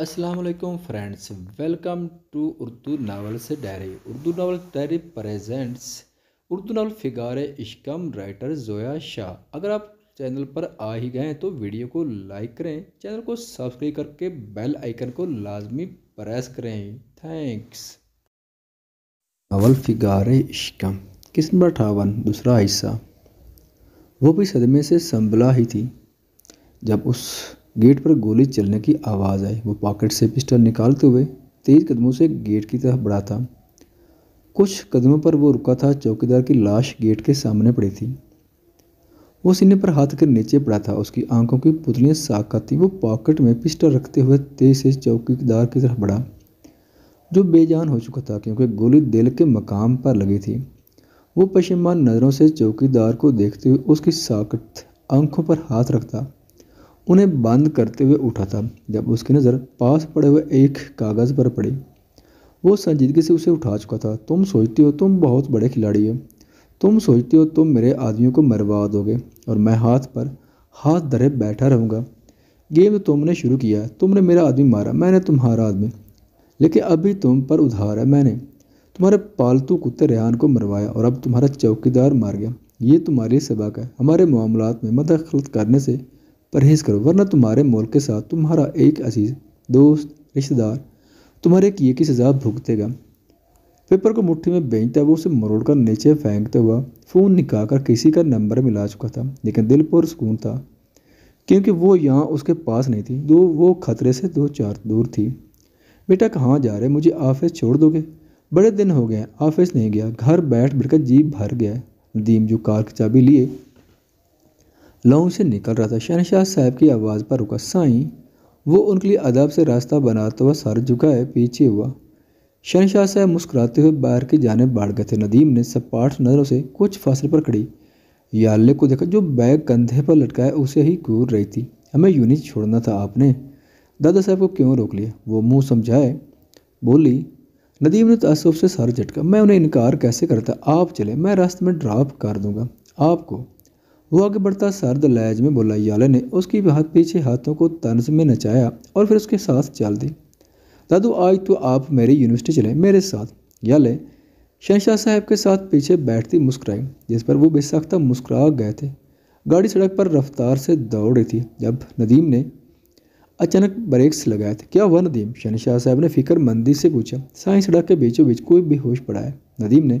Aslam friends welcome to Urdu novel से diary Urdu novel diary presents Urdu novel फिगार इश्कम राइटर जोया शाह अगर आप चैनल पर आ ही गए हैं तो वीडियो को लाइक करें चैनल को सब्सक्राइब करके बेल आइकन को लाजमी प्रेस करें थैंक्स नावल फिगार इश्कम किस्म नंबर अठावन दूसरा हिस्सा वो भी सदमे से संभला ही थी जब उस गेट पर गोली चलने की आवाज़ आई वो पॉकेट से पिस्टल निकालते हुए तेज़ कदमों से गेट की तरफ बढ़ा था कुछ कदमों पर वो रुका था चौकीदार की लाश गेट के सामने पड़ी थी वो सीने पर हाथ कर नीचे पड़ा था उसकी आंखों की पुतलियाँ साका थी वो पॉकेट में पिस्टल रखते हुए तेज से चौकीदार की तरफ बढ़ा जो बेजान हो चुका था क्योंकि गोली दिल के मकाम पर लगी थी वो पशेमान नज़रों से चौकीदार को देखते हुए उसकी साकत आंखों पर हाथ रखता उन्हें बंद करते हुए उठा था जब उसकी नज़र पास पड़े हुए एक कागज़ पर पड़ी वो संजीदगी से उसे उठा चुका था तुम सोचती हो तुम बहुत बड़े खिलाड़ी हो तुम सोचती हो तुम मेरे आदमियों को मरवा दोगे और मैं हाथ पर हाथ धरे बैठा रहूँगा गेम तो तुमने शुरू किया तुमने मेरा आदमी मारा मैंने तुम्हारा आदमी लेकिन अभी तुम पर उधार है मैंने तुम्हारे पालतू कुत्ते रेहान को मरवाया और अब तुम्हारा चौकीदार मार गया ये तुम्हारी सबक है हमारे मामला में मदद करने से परहेज़ करो वरना तुम्हारे मुल्क के साथ तुम्हारा एक अजीज़ दोस्त रिश्तेदार तुम्हारे किए की सज़ा भुगतेगा पेपर को मुट्ठी में बेचता हुआ उसे मरोड़ कर नीचे फेंकता हुआ फ़ोन निकाल कर किसी का नंबर मिला चुका था लेकिन दिल पर सुकून था क्योंकि वो यहाँ उसके पास नहीं थी दो वो खतरे से दो चार दूर थी बेटा कहाँ जा रहे मुझे ऑफिस छोड़ दोगे बड़े दिन हो गए ऑफिस नहीं गया घर बैठ बैठ जीप भर गया नदीम जो कार की चाबी लिए लौं से निकल रहा था शहनशाह साहब की आवाज़ पर रुका साईं वो उनके लिए अदब से रास्ता बनाता तो हुआ सर झुकाए पीछे हुआ शहनशाह साहब मुस्कुराते हुए बाहर की जाने बाढ़ गए थे नदीम ने सपाठ नज़रों से कुछ फासले पर खड़ी याल्ले को देखा जो बैग कंधे पर लटकाए उसे ही घूर रही थी हमें यूनिट छोड़ना था आपने दादा साहब को क्यों रोक लिया वो मुंह समझाए बोली नदीम ने तसफ तो से सर झटका मैं उन्हें इनकार कैसे करता आप चले मैं रास्ते में ड्राप कर दूंगा आपको वो आगे बढ़ता सर्द लहज में बोला याले ने उसकी हाथ पीछे हाथों को तनज में नचाया और फिर उसके साथ चल दी दादू आज तो आप मेरी यूनिवर्सिटी चले मेरे साथ याले शहशाह साहब के साथ पीछे बैठती मुस्कुराई जिस पर वो बेसख्ता मुस्कुरा गए थे गाड़ी सड़क पर रफ्तार से दौड़ रही थी जब नदीम ने अचानक ब्रेक्स लगाए थे क्या हुआ नदीम शनशाह साहब ने फिक्रमंदी से पूछा साई सड़क के बीचों बीच कोई बेहोश पड़ा है नदीम ने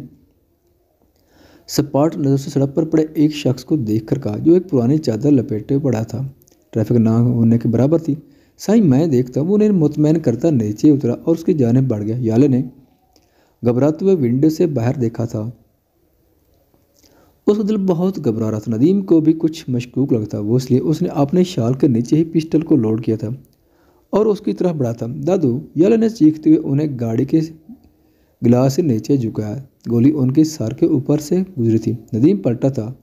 सपाट नज़र से सड़क पर पड़े एक शख्स को देखकर कहा जो एक पुरानी चादर लपेटे पड़ा था ट्रैफिक ना होने के बराबर थी साई मैं देखता वो उन्हें मुतमैन करता नीचे उतरा और उसकी जानब बढ़ गया याले ने घबराते हुए विंडो से बाहर देखा था उसका दिल बहुत घबरा रहा था नदीम को भी कुछ मशकूक लगता वो इसलिए उसने अपने शाल के नीचे ही पिस्टल को लोड किया था और उसकी तरफ बढ़ा था दादू याले ने चीखते हुए उन्हें गाड़ी के गिलास से नीचे झुकाया गोली उनके सर के ऊपर से गुजरी थी नदीम पलटा था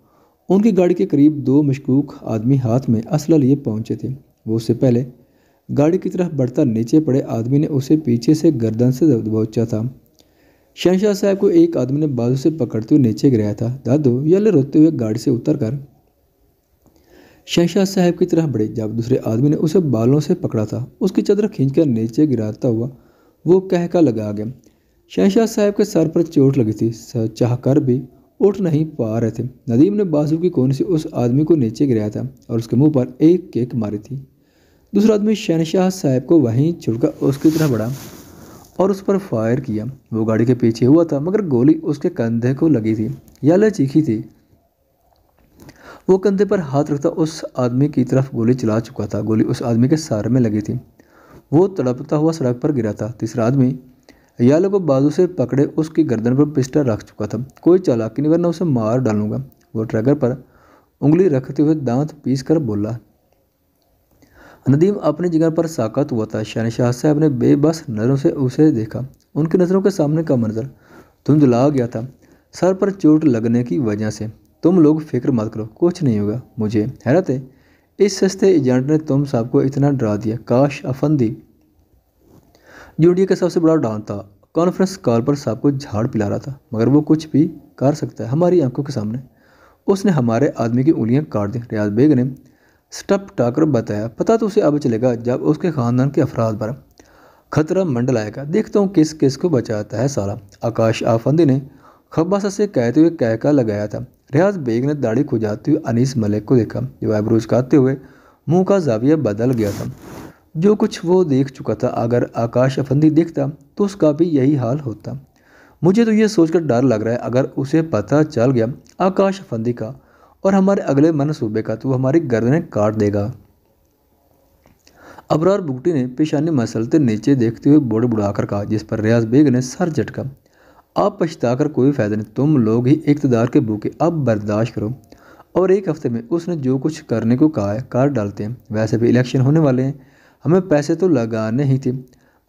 उनकी गाड़ी के करीब दो मशकूक आदमी हाथ में असला लिए पहुंचे थे वो उससे पहले गाड़ी की तरफ बढ़ता नीचे पड़े आदमी ने उसे पीछे से गर्दन से दबोचा था शहशाह साहब को एक आदमी ने बाजू से पकड़ते हुए नीचे गिराया था दादू यले रोते हुए गाड़ी से उतर कर शहशाह साहब की तरफ बढ़े जब दूसरे आदमी ने उसे बालों से पकड़ा था उसकी चदर खींच नीचे गिराता हुआ वो कहका लगा गया शहशाह साहब के सर पर चोट लगी थी चाह कर भी उठ नहीं पा रहे थे नदीम ने बाजू की कोने से उस आदमी को नीचे गिराया था और उसके मुंह पर एक केक मारी थी दूसरा आदमी शहनशाह साहब को वहीं छुड़कर उसकी तरह बढ़ा और उस पर फायर किया वो गाड़ी के पीछे हुआ था मगर गोली उसके कंधे को लगी थी याला चीखी थी वो कंधे पर हाथ रखता उस आदमी की तरफ गोली चला चुका था गोली उस आदमी के सार में लगी थी वो तड़पता हुआ सड़क पर गिरा था तीसरा आदमी अयाला को बाजू से पकड़े उसकी गर्दन पर पिस्टल रख चुका था कोई चालाकी नहीं वरना उसे मार डालूंगा वो ट्रैगर पर उंगली रखते हुए दांत पीस कर बोला नदीम अपनी जगह पर साकात हुआ था शहनशाह साहब ने बेबस नज़रों से उसे देखा उनकी नज़रों के सामने का मंजर धुंधला गया था सर पर चोट लगने की वजह से तुम लोग फिक्र मत करो कुछ नहीं होगा मुझे हैरत है इस सस्ते एजेंट ने तुम साहब को इतना डरा दिया काश अफंदी जूडियो का सबसे बड़ा डॉन था कॉन्फ्रेंस कॉल पर साहब को झाड़ पिला रहा था मगर वो कुछ भी कर सकता है हमारी आंखों के सामने उसने हमारे आदमी की उंगलियां काट दी रियाज बेग ने स्टप टाकर बताया पता तो उसे अब चलेगा जब उसके ख़ानदान के अफराद पर खतरा मंडल आएगा देखता हूँ किस किस को बचाता है सारा आकाश आफंदी ने खब्बासा से कहते हुए कहका लगाया था रियाज बेग ने दाढ़ी खुजाते हुए अनीस मलिक को देखा जो एबरूज काटते हुए मुंह का जाविया बदल गया था जो कुछ वो देख चुका था अगर आकाश अफंदी देखता तो उसका भी यही हाल होता मुझे तो ये सोचकर डर लग रहा है अगर उसे पता चल गया आकाश अफंदी का और हमारे अगले मनसूबे का तो हमारी गर्दनें काट देगा अबरार बुगटी ने पेशानी मसलते नीचे देखते हुए बोर्ड बुड़ाकर कहा जिस पर रियाज बेग ने सर झटका आप पछताकर कोई फ़ायदा नहीं तुम लोग ही इकतदार के भूखे अब बर्दाश्त करो और एक हफ्ते में उसने जो कुछ करने को कहा है कार डालते हैं वैसे भी इलेक्शन होने वाले हैं हमें पैसे तो लगाने ही थे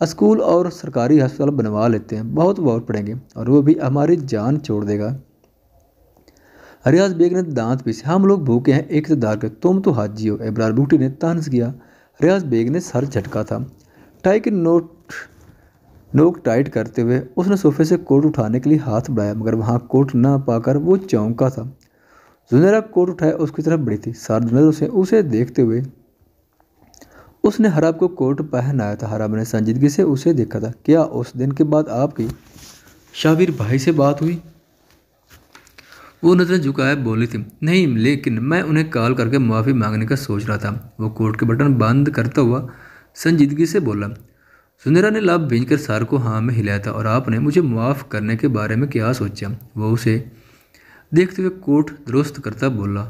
स्कूल और सरकारी अस्पताल बनवा लेते हैं बहुत बहुत पड़ेंगे और वो भी हमारी जान छोड़ देगा रियाज बेग ने दांत पीसे हम लोग भूखे हैं एक इंतजार के तुम तो हाजी हो इब्रार बूटी ने तानस किया रियाज बेग ने सर झटका था टाई के नोट नोक टाइट करते हुए उसने सोफे से कोट उठाने के लिए हाथ बढ़ाया मगर वहाँ कोट ना पाकर वो चौंका था जुनेरा कोट उठाया उसकी तरफ बड़ी थी सारे उसे उसे देखते हुए उसने हराब को कोट पहनाया था हराब ने संजीदगी से उसे देखा था क्या उस दिन के बाद आपकी शाबिर भाई से बात हुई वो नजर झुकाए बोली थी नहीं लेकिन मैं उन्हें कॉल करके माफ़ी मांगने का सोच रहा था वो कोट के बटन बंद करता हुआ संजीदगी से बोला सुंदरा ने लाभ भेज कर सार को हाँ में हिलाया था और आपने मुझे माफ़ करने के बारे में क्या सोचा वो उसे देखते हुए कोट दुरुस्त करता बोला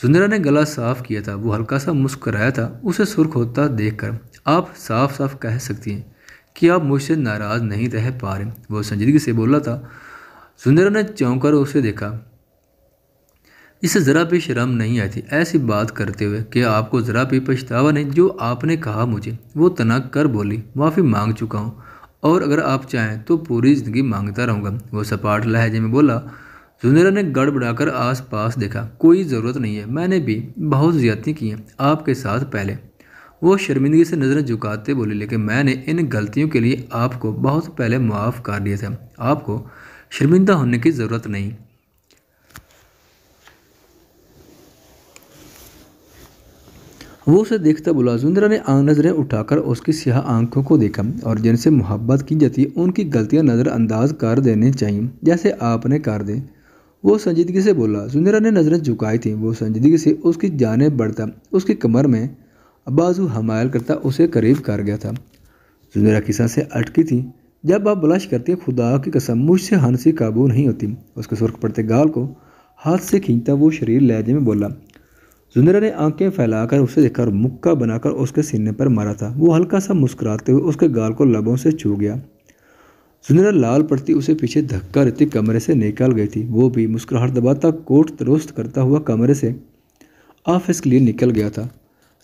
सुंदरा ने गला साफ किया था वो हल्का सा मुस्कराया था उसे सुर्ख होता कर आप साफ साफ कह सकती हैं कि आप मुझसे नाराज़ नहीं रह पा रहे वो संजीदगी से बोला था सुंदरा ने चौंक कर उसे देखा इसे ज़रा भी शर्म नहीं आई थी ऐसी बात करते हुए कि आपको ज़रा भी पछतावा नहीं जो आपने कहा मुझे वो तना कर बोली माफ़ी मांग चुका हूँ और अगर आप चाहें तो पूरी ज़िंदगी मांगता रहूँगा वो सपाट लहजे में बोला जुनेरा ने गड़बड़ाकर आस पास देखा कोई ज़रूरत नहीं है मैंने भी बहुत ज़्यादती की हैं आपके साथ पहले वो शर्मिंदगी से नज़रें झुकाते बोले लेकिन मैंने इन गलतियों के लिए आपको बहुत पहले माफ़ कर दिया था आपको शर्मिंदा होने की ज़रूरत नहीं वो उसे देखता बोला जुंदरा ने आंख नज़रें उठाकर उसकी सिया आंखों को देखा और जिनसे मोहब्बत की जाती उनकी गलतियां नज़रअंदाज कर देनी चाहिए जैसे आपने कर दी वो संजीदगी से बोला जुनेरा ने नज़रें झुकाई थी वो संजीदगी से उसकी जाने बढ़ता उसकी कमर में बाजू हमायल करता उसे करीब कर गया था जुनेरा किसान से अटकी थी जब आप बलाश करती खुदा की कसम मुझसे हंसी काबू नहीं होती उसके सुर्ख पड़ते गाल को हाथ से खींचता वो शरीर लहजे में बोला जुनेरा ने आंखें फैलाकर उसे देखकर मुक्का बनाकर उसके सीने पर मारा था वो हल्का सा मुस्कुराते हुए उसके गाल को लबों से छू गया सुंदरा लाल पड़ती उसे पीछे धक्का रहती कमरे से निकाल गई थी वो भी मुस्कुराहट दबाता कोट दुरुस्त करता हुआ कमरे से ऑफिस के लिए निकल गया था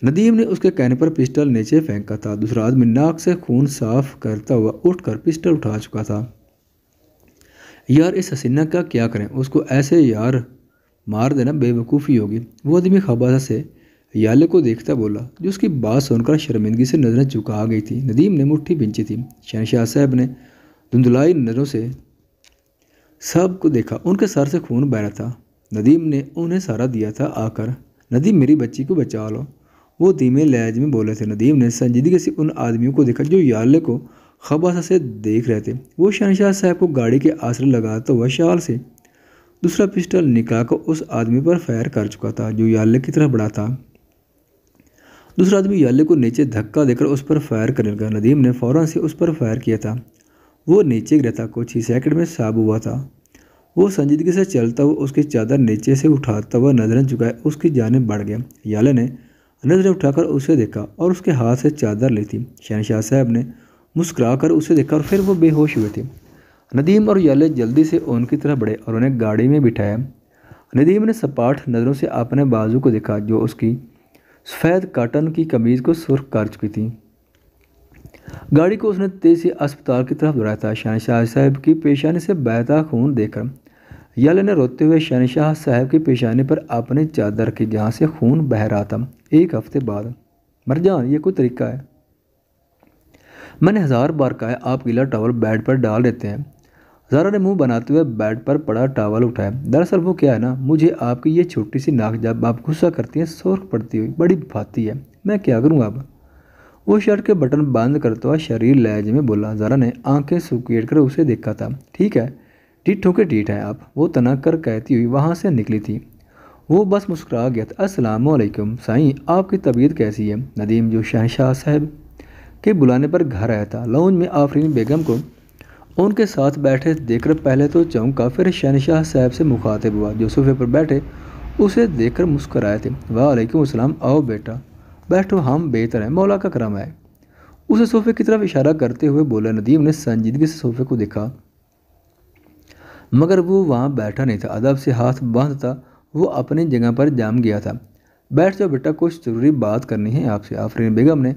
नदीम ने उसके कहने पर पिस्टल नीचे फेंका था दूसरा आदमी नाक से खून साफ करता हुआ उठकर पिस्टल उठा चुका था यार इस हसीना का क्या करें उसको ऐसे यार मार देना बेवकूफ़ी होगी वो आदमी खबासा से याले को देखता बोला जो उसकी बात सुनकर शर्मिंदगी से नजरें चुका आ गई थी नदीम ने मुठ्ठी बिंची थी शहनशाह साहब ने धुंधलाई नज़रों से सब को देखा उनके सर से खून बह रहा था नदीम ने उन्हें सहारा दिया था आकर नदीम मेरी बच्ची को बचा लो वो धीमे लहज में बोले थे नदीम ने संजीदगी से उन आदमियों को देखा जो याले को खबासा से देख रहे थे वो शहनशाह साहब को गाड़ी के आसरे लगाता तो हुआ शाल से दूसरा पिस्टल निकाल कर उस आदमी पर फायर कर चुका था जो याले की तरफ बढ़ा था दूसरा आदमी याले को नीचे धक्का देकर उस पर फायर करने लगा नदीम ने फ़ौरन से उस पर फायर किया था वो नीचे गिरा था कुछ ही सेकंड में साब हुआ था वो संजीदगी से चलता हुआ उसकी चादर नीचे से उठाता हुआ नजरें चुकाए उसकी जानब बढ़ गया याले ने नजरें उठाकर उसे देखा और उसके हाथ से चादर ली थी शहनशाह साहब ने मुस्करा कर उसे देखा और फिर वो बेहोश हुए थे नदीम और याले जल्दी से उनकी तरफ बढ़े और उन्हें गाड़ी में बिठाया नदीम ने सपाट नज़रों से अपने बाजू को देखा जो उसकी सफ़ेद काटन की कमीज़ को सुर्ख कर चुकी थी गाड़ी को उसने तेज़ से अस्पताल की तरफ दौड़ाया था शहनशाह साहब की पेशानी से बहता खून देखकर यल ने रोते हुए शहनशाह साहब की पेशानी पर अपनी चादर की जहाँ से खून बह रहा था एक हफ्ते बाद जान ये कोई तरीका है मैंने हज़ार बार कहा आप गीला टॉवल बेड पर डाल देते हैं ज़ारा ने मुंह बनाते हुए बेड पर पड़ा टावल उठाया दरअसल वो क्या है ना मुझे आपकी ये छोटी सी नाक जब आप गुस्सा करती है सोर्ख पड़ती हुई बड़ी भाती है मैं क्या करूँगा अब वो शर्ट के बटन बंद करते तो हुआ शरीर लहजे में बोला ज़रा ने आंखें सुकेट कर उसे देखा था ठीक है टीठों के टीठ है आप वो तनक कर कहती हुई वहाँ से निकली थी वो बस मुस्कुरा गया था असलम साई आपकी तबीयत कैसी है नदीम जो शहशाह साहब के बुलाने पर घर आया था लॉन्ज में आफरीन बेगम को उनके साथ बैठे देखकर पहले तो चौंका फिर शहनशाह साहब से मुखातिब हुआ जो सोफे पर बैठे उसे देखकर मुस्कराए थे वालेकुम असलम आओ बेटा बैठो हम बेहतर हैं मौला का करम है उसे सोफे की तरफ इशारा करते हुए बोला नदीम ने संजीदगी से सोफे को देखा मगर वो वहाँ बैठा नहीं था अदब से हाथ बंद था वो अपनी जगह पर जाम गया था बैठ जाओ बेटा कुछ ज़रूरी बात करनी है आपसे आफरीन बेगम ने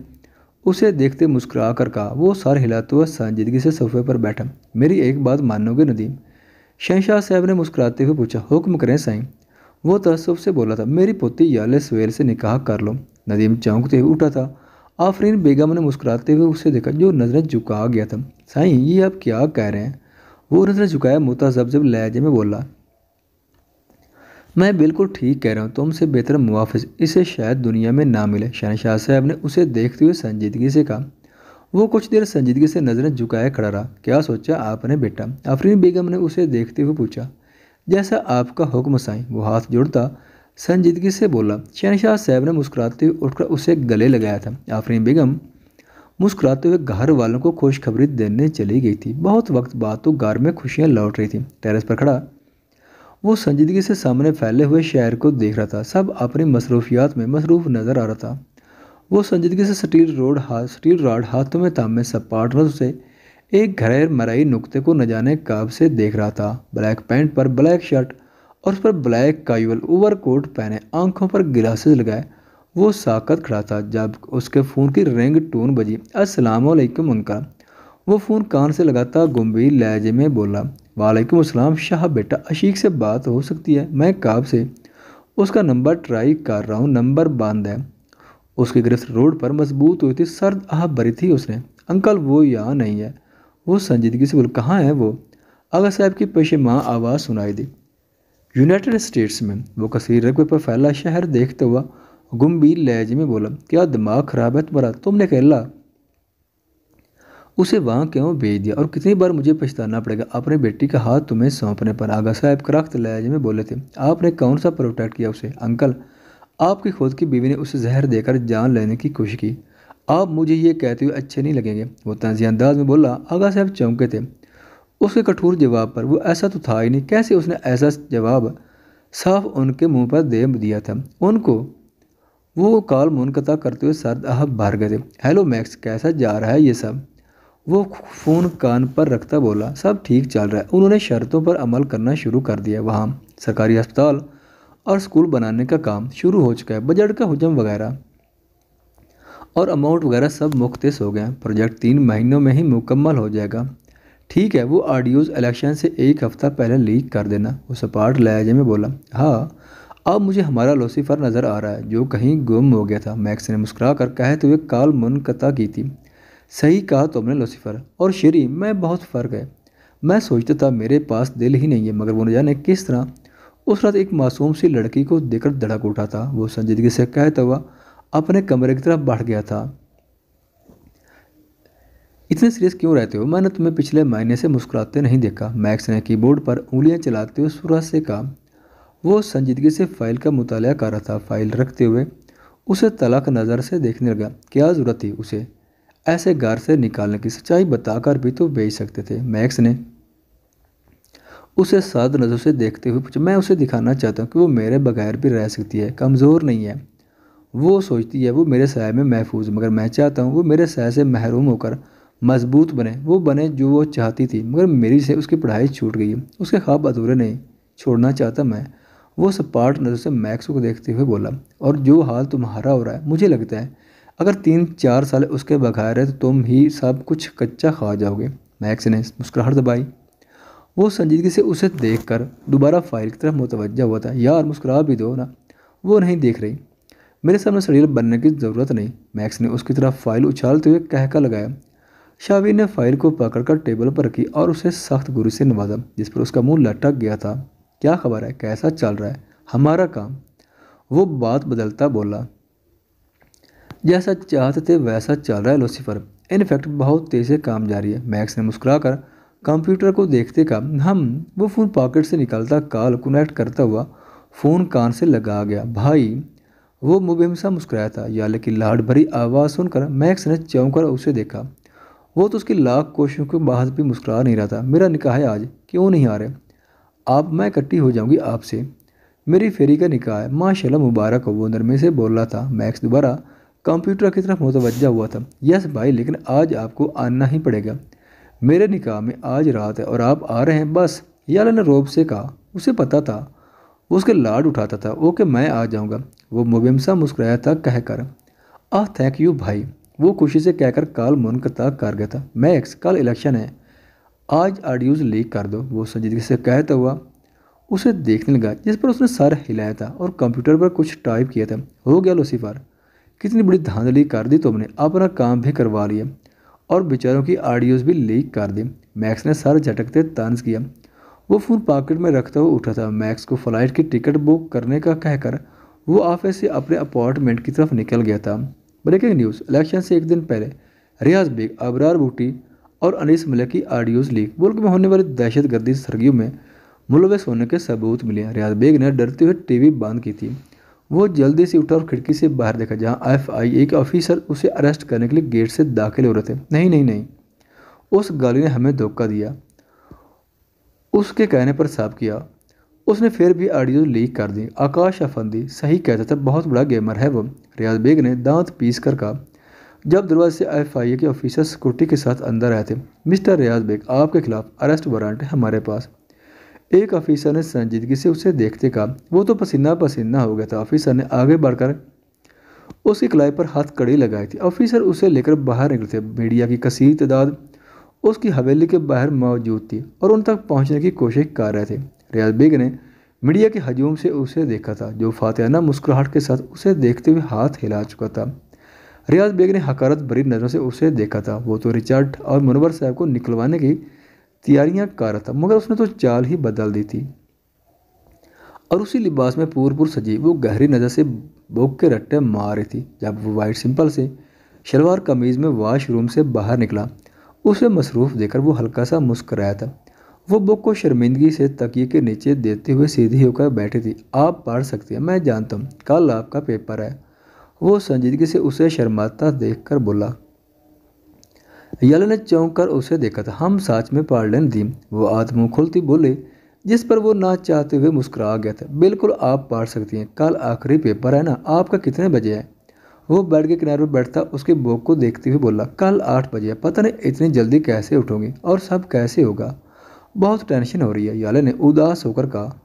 उसे देखते मुस्कुरा कर कहा वो सर हिलाते हुए संजीदगी से सोफे पर बैठा मेरी एक बात मानोगे नदीम शहशाह साहब ने मुस्कुराते हुए पूछा हुक्म करें साईं वो तसफ से बोला था मेरी पोती याले सवेल से निकाह कर लो नदीम चौंकते हुए उठा था आफरीन बेगम ने मुस्कुराते हुए उसे देखा जो नजरें झुका गया था साई ये आप क्या कह रहे हैं वो नजरें झुकाया मोता जब लहजे में बोला मैं बिल्कुल ठीक कह रहा हूँ तुमसे बेहतर मुआफ़ इसे शायद दुनिया में ना मिले शहनशाह साहब ने उसे देखते हुए संजीदगी से कहा वो कुछ देर संजीदगी से नजरें झुकाए खड़ा रहा क्या सोचा आपने बेटा आफरीन बेगम ने उसे देखते हुए पूछा जैसा आपका हुक्म साई वो हाथ जुड़ता संजीदगी से बोला शहनशाह साहब ने मुस्कुराते हुए उठकर उसे गले लगाया था आफरीन बेगम मुस्कुराते हुए घर वालों को खुशखबरी देने चली गई थी बहुत वक्त बाद तो घर में खुशियाँ लौट रही थी टेरेस पर खड़ा वो संजीदगी से सामने फैले हुए शहर को देख रहा था सब अपनी मसरूफियात में मसरूफ नज़र आ रहा था वो संजीदगी से स्टील रोड हाथ स्टील रॉड हाथों में तामे रस से एक घरेर मराई नुकते को न जाने काब से देख रहा था ब्लैक पैंट पर ब्लैक शर्ट और उस पर ब्लैक काजुअल कोट पहने आंखों पर ग्लासेस लगाए वो साकत खड़ा था जब उसके फ़ोन की रिंग टोन बजी अस्सलाम वालेकुम उनका वो फ़ोन कान से लगाता गंभीर लहजे में बोला वालेकुम अस्सलाम शाह बेटा अशीक से बात हो सकती है मैं काब से उसका नंबर ट्राई कर रहा हूँ नंबर बंद है उसकी गिरफ्त रोड पर मजबूत हुई थी सर्द आह भरी थी उसने अंकल वो यहाँ नहीं है वो संजीदगी से बोल कहाँ है वो आगा साहब की पेशे माँ आवाज़ सुनाई दी यूनाइटेड स्टेट्स में वो कसीर रकबे पर फैला शहर देखते हुआ गुमबीर लहजे में बोला क्या दिमाग खराब है तुम्हारा तुमने कहला उसे वहाँ क्यों भेज दिया और कितनी बार मुझे पछताना पड़ेगा अपने बेटी का हाथ तुम्हें सौंपने पर आगा साहब कराख्त लहजे में बोले थे आपने कौन सा प्रोटेक्ट किया उसे अंकल आपकी खुद की बीवी ने उसे जहर देकर जान लेने की कोशिश की आप मुझे ये कहते हुए अच्छे नहीं लगेंगे वो तंजी अंदाज में बोला आगा साहब चौंके थे उसके कठोर जवाब पर वो ऐसा तो था ही नहीं कैसे उसने ऐसा जवाब साफ उनके मुंह पर दे दिया था उनको वो कॉल मुनकता करते हुए सर्द अहब बाहर गए थे हेलो मैक्स कैसा जा रहा है ये सब वो फ़ोन कान पर रखता बोला सब ठीक चल रहा है उन्होंने शर्तों पर अमल करना शुरू कर दिया वहाँ सरकारी अस्पताल और स्कूल बनाने का काम शुरू हो चुका है बजट का हजम वगैरह और अमाउंट वगैरह सब मुख्तस हो गया प्रोजेक्ट तीन महीनों में ही मुकम्मल हो जाएगा ठीक है वो ऑडियोज़ इलेक्शन से एक हफ़्ता पहले लीक कर देना सपाट लाया जाए मैं बोला हाँ अब मुझे हमारा लोसीफर नज़र आ रहा है जो कहीं गुम हो गया था मैक्स ने मुस्कुरा कर तो हुए काल मुनकता की थी सही कहा तुमने लोसीफर और शेरी मैं बहुत फ़र्क है मैं सोचता था मेरे पास दिल ही नहीं है मगर वो न जाने किस तरह उस रात एक मासूम सी लड़की को देखकर धड़क उठा था वो संजीदगी से कहता हुआ अपने कमरे की तरफ बढ़ गया था इतने सीरियस क्यों रहते हो मैंने तुम्हें पिछले महीने से मुस्कुराते नहीं देखा मैक्स ने कीबोर्ड पर उंगलियां चलाते हुए सुरह से कहा वो संजीदगी से फाइल का मुताल कर रहा था फाइल रखते हुए उसे तलाक नज़र से देखने लगा क्या ज़रूरत थी उसे ऐसे गार से निकालने की सच्चाई बताकर भी तो बेच सकते थे मैक्स ने उसे साद नज़र से देखते हुए पूछा मैं उसे दिखाना चाहता हूँ कि वो मेरे बगैर भी रह सकती है कमज़ोर नहीं है वो सोचती है वो मेरे साय में महफूज मगर मैं चाहता हूँ वो मेरे साय से महरूम होकर मजबूत बने वो बने जो वो चाहती थी मगर मेरी से उसकी पढ़ाई छूट गई उसके ख्वाब अधूरे नहीं छोड़ना चाहता मैं वो सपाट नज़र से मैक्स को देखते हुए बोला और जो हाल तुम्हारा हो रहा है मुझे लगता है अगर तीन चार साल उसके बघाए रहे तो तुम ही सब कुछ कच्चा खा जाओगे मैक्स ने मुस्कुराहट दबाई वो संजीदगी से उसे देख कर दोबारा फाइल की तरफ मुतवजा हुआ था यार मुस्कुरा भी दो ना वो नहीं देख रही मेरे सामने शरीर बनने की ज़रूरत नहीं मैक्स ने उसकी तरफ फाइल उछालते हुए कहका लगाया शावी ने फाइल को पकड़कर टेबल पर रखी और उसे सख्त गुरु से नवाजा जिस पर उसका मुंह लटक गया था क्या खबर है कैसा चल रहा है हमारा काम वो बात बदलता बोला जैसा चाहते थे वैसा चल रहा है लोसीफर इनफैक्ट बहुत तेज़ से काम जारी है मैक्स ने मुस्कुराकर कंप्यूटर को देखते कहा हम वो फ़ोन पॉकेट से निकलता कॉल कनेक्ट करता हुआ फ़ोन कान से लगा गया भाई वो मुबेमसा मुस्कुराया था या लेकिन लाड भरी आवाज़ सुनकर मैक्स ने चौंक कर उसे देखा वो तो उसकी लाख कोशिशों के बाद भी मुस्कुरा नहीं रहा था मेरा निकाह है आज क्यों नहीं आ रहे आप मैं इकट्ठी हो जाऊंगी आपसे मेरी फेरी का निकाह है माशाल्लाह मुबारक वो नरमे से बोल रहा था मैक्स दोबारा कंप्यूटर की तरफ मुतवजा हुआ था यस भाई लेकिन आज आपको आना ही पड़ेगा मेरे निकाह में आज रात है और आप आ रहे हैं बस याला ने रोब से कहा उसे पता था वो उसके लाड उठाता था ओके मैं आ जाऊँगा वो मुबिमसा मुस्कुराया था कहकर आ थैंक यू भाई वो खुशी से कहकर काल मौन का कर गया था मैक्स कल इलेक्शन है आज ऑडियोज लीक कर दो वो संजीदगी से कहता हुआ उसे देखने लगा जिस पर उसने सर हिलाया था और कंप्यूटर पर कुछ टाइप किया था हो गया लोसीफार कितनी बड़ी धांधली कर दी तुमने अपना काम भी करवा लिया और बेचारों की ऑडियोज भी लीक कर दी मैक्स ने सर झटकते तंज किया वो फ़ोन पॉकेट में रखता हुआ उठा था मैक्स को फ्लाइट की टिकट बुक करने का कहकर वो ऑफिस से अपने अपार्टमेंट की तरफ निकल गया था ब्रेकिंग न्यूज़ इलेक्शन से एक दिन पहले रियाज बेग अबरार बूटी और अनिस मलिक की आडियोज लीक मुल्क में होने वाली दहशत गर्दी सर्गियों में मुलवस होने के सबूत मिले रियाज बेग ने डरते हुए टीवी बंद की थी वो जल्दी से उठा और खिड़की से बाहर देखा जहाँ एफ आई ए के ऑफिसर उसे अरेस्ट करने के लिए गेट से दाखिल हो रहे थे नहीं नहीं नहीं उस गाली ने हमें धोखा दिया उसके कहने पर साफ किया उसने फिर भी ऑडियो लीक कर दी आकाश अफंदी सही कहता था तो बहुत बड़ा गेमर है वो रियाज बेग ने दांत पीस कर कहा जब दरवाजे से एफ आई ए के ऑफिसर सिक्योरिटी के साथ अंदर आए थे मिस्टर रियाज बेग आपके खिलाफ अरेस्ट वारंट है हमारे पास एक ऑफिसर ने संजीदगी से उसे देखते कहा वो तो पसीना पसीना हो गया था ऑफिसर ने आगे बढ़कर उसकी कलाई पर हाथ कड़ी लगाई थी ऑफिसर उसे लेकर बाहर निकले थे मीडिया की कसीर तादाद उसकी हवेली के बाहर मौजूद थी और उन तक पहुंचने की कोशिश कर रहे थे रियाज बेग ने मीडिया के हजूम से उसे देखा था जो फातहाना मुस्कुराहट के साथ उसे देखते हुए हाथ हिला चुका था रियाज बेग ने हकारत भरी नज़रों से उसे देखा था वो तो रिचर्ड और मुनवर साहब को निकलवाने की तैयारियां कर रहा था मगर उसने तो चाल ही बदल दी थी और उसी लिबास में पूरपुर सजी वो गहरी नज़र से बोक के रट्टे मार रही थी जब वो वाइट सिंपल से शलवार कमीज़ में वाशरूम से बाहर निकला उसे मसरूफ़ देकर वो हल्का सा मुस्कराया था वो बुक को शर्मिंदगी से तकिए के नीचे देते हुए सीधी होकर बैठी थी आप पढ़ सकती हैं मैं जानता हूँ कल आपका पेपर है वो संजीदगी से उसे शर्माता देख बोला यल ने चौंक कर उसे देखा था हम साच में पढ़ लेने दी वो आत्मों खुलती बोले जिस पर वो ना चाहते हुए मुस्कुरा गया था बिल्कुल आप पढ़ सकती हैं कल आखिरी पेपर है ना आपका कितने बजे है वो बेड के किनारे पर बैठता उसके बुक को देखते हुए बोला कल आठ बजे है पता नहीं इतनी जल्दी कैसे उठोगी और सब कैसे होगा बहुत टेंशन हो रही है याले ने उदास होकर कहा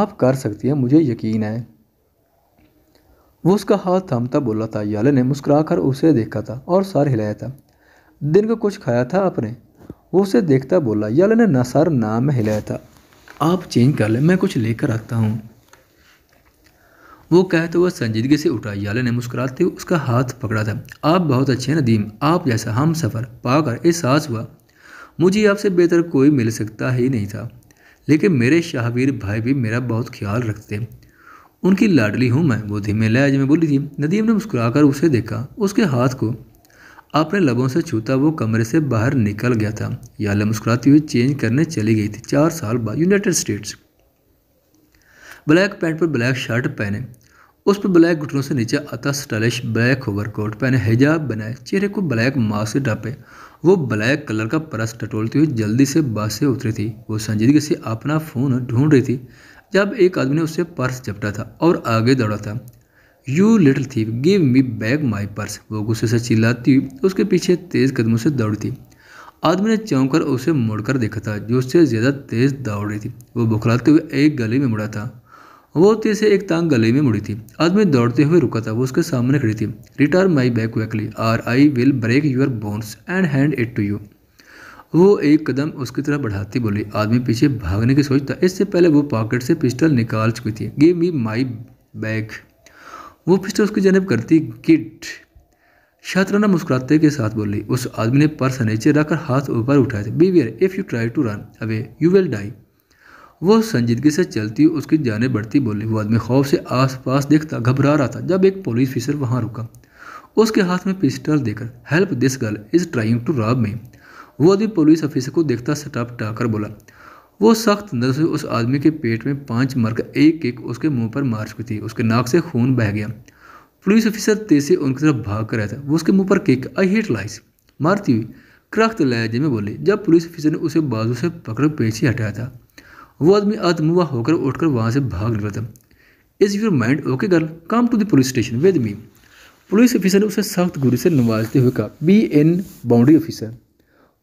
आप कर सकती हैं मुझे यकीन है वो उसका हाथ थामता बोला था याले ने मुस्कुराकर उसे देखा था और सर हिलाया था दिन को कुछ खाया था आपने वो उसे देखता बोला याले ने ना सर ना में हिलाया था आप चेंज कर ले मैं कुछ लेकर आता हूँ वो कहते हुए संजीदगी से उठा याले ने मुस्कुराते हुए उसका हाथ पकड़ा था आप बहुत अच्छे नदीम आप जैसा हम सफ़र पाकर एहसास हुआ मुझे आपसे बेहतर कोई मिल सकता ही नहीं था लेकिन मेरे शाहवीर भाई भी मेरा बहुत ख्याल रखते उनकी लाडली हूँ मैं वो धीमे लहज में बोली थी नदीम ने मुस्कुराकर उसे देखा उसके हाथ को अपने लबों से छूता वो कमरे से बाहर निकल गया था याला मुस्कुराती हुई चेंज करने चली गई थी चार साल बाद यूनाइटेड स्टेट्स ब्लैक पैंट पर ब्लैक शर्ट पहने उस पर ब्लैक घुटनों से नीचे आता स्टाइलिश ब्लैक ओवरकोट पहने हिजाब बनाए चेहरे को ब्लैक मास्क डापे वो ब्लैक कलर का परस टटोलती हुई जल्दी से बस से उतरी थी वो संजीदगी से अपना फ़ोन ढूंढ रही थी जब एक आदमी ने उसे पर्स चपटा था और आगे दौड़ा था you little thief give me back my purse वो गुस्से से चिल्लाती हुई उसके पीछे तेज़ कदमों से दौड़ी थी आदमी ने चौंक कर उसे मुड़कर देखा था जो उससे ज़्यादा तेज़ दौड़ रही थी वो बुखलाते हुए एक गली में मुड़ा था वो उसे एक तांग गले में मुड़ी थी आदमी दौड़ते हुए रुका था वो उसके सामने खड़ी थी return my back quickly or I will break your bones and hand it to you वो एक कदम उसकी तरफ बढ़ाती बोली आदमी पीछे भागने की सोचता इससे पहले वो पॉकेट से पिस्टल निकाल चुकी थी गिव मी माई बैग वो पिस्टल उसकी जनब करती किट शातराना मुस्कुराते के साथ बोली उस आदमी ने पर्स नीचे रखकर हाथ ऊपर उठाए थे beware if you try to run away you will die वह संजीदगी से चलती उसकी जाने बढ़ती बोली वो आदमी खौफ से आसपास देखता घबरा रहा था जब एक पुलिस ऑफिसर वहाँ रुका उसके हाथ में पिस्टल देकर help this girl is trying to rob me वो आदमी पुलिस ऑफिसर को देखता सटाप टाकर बोला वो सख्त नजर से उस आदमी के पेट में पांच मरकर एक एक उसके मुंह पर मार चुकी थी उसके नाक से खून बह गया पुलिस ऑफिसर तेज से उनकी तरफ भाग कर रहा था वो उसके मुंह पर केक आई हेट लाइस मारती हुई क्रख्त लहजे में बोली जब पुलिस ऑफिसर ने उसे बाजू से पकड़ पीछे हटाया था वो आदमी आत्मवा होकर उठकर वहाँ से भाग लिया था is your mind okay girl come to the police station with me police officer ने उसे सख्त गुरी से नवाजते हुए कहा बी एन बाउंड्री ऑफिसर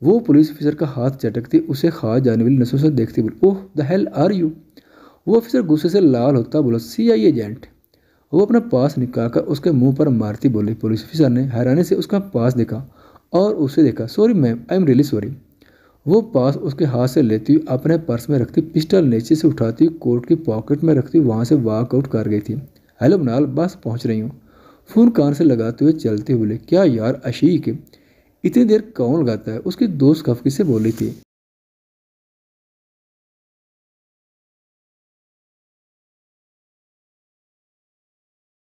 वो पुलिस ऑफिसर का हाथ चटकते उसे खा जाने वाली नसों से देखते बोले oh the hell are you वो ऑफिसर गुस्से से लाल होता बोला सी आई एजेंट वो अपना पास निकाल कर उसके मुंह पर मारती बोली पुलिस ऑफिसर ने हैरानी से उसका पास देखा और उसे देखा sorry ma'am I am really sorry वो पास उसके हाथ से लेती हुई अपने पर्स में रखती पिस्टल नीचे से उठाती हुई कोट की पॉकेट में रखती वहाँ से वॉकआउट कर गई थी हेलो मनाल बस पहुँच रही हूँ फ़ोन कान से लगाते हुए चलते बोले क्या यार अशीक इतनी देर कौन लगाता है उसकी दोस्त खफकी से बोली थी